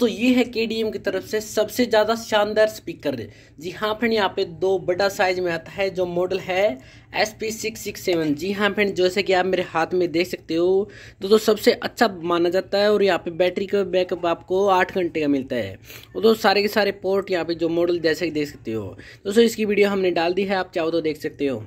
तो ये है के की तरफ से सबसे ज़्यादा शानदार स्पीकर जी हाँ फ्रेंड यहाँ पे दो बड़ा साइज में आता है जो मॉडल है S P six six seven G हाँ फ्रेंड जैसे कि आप मेरे हाथ में देख सकते हो तो, तो सबसे अच्छा माना जाता है और यहाँ पे बैटरी का बैकअप आपको आठ घंटे का मिलता है और तो सारे के सारे पोर्ट यहाँ पे जो मॉडल जैसे कि देख सकते हो दोस्तों इसकी वीडियो हमने डाल दी है आप चाहो तो देख सकते हो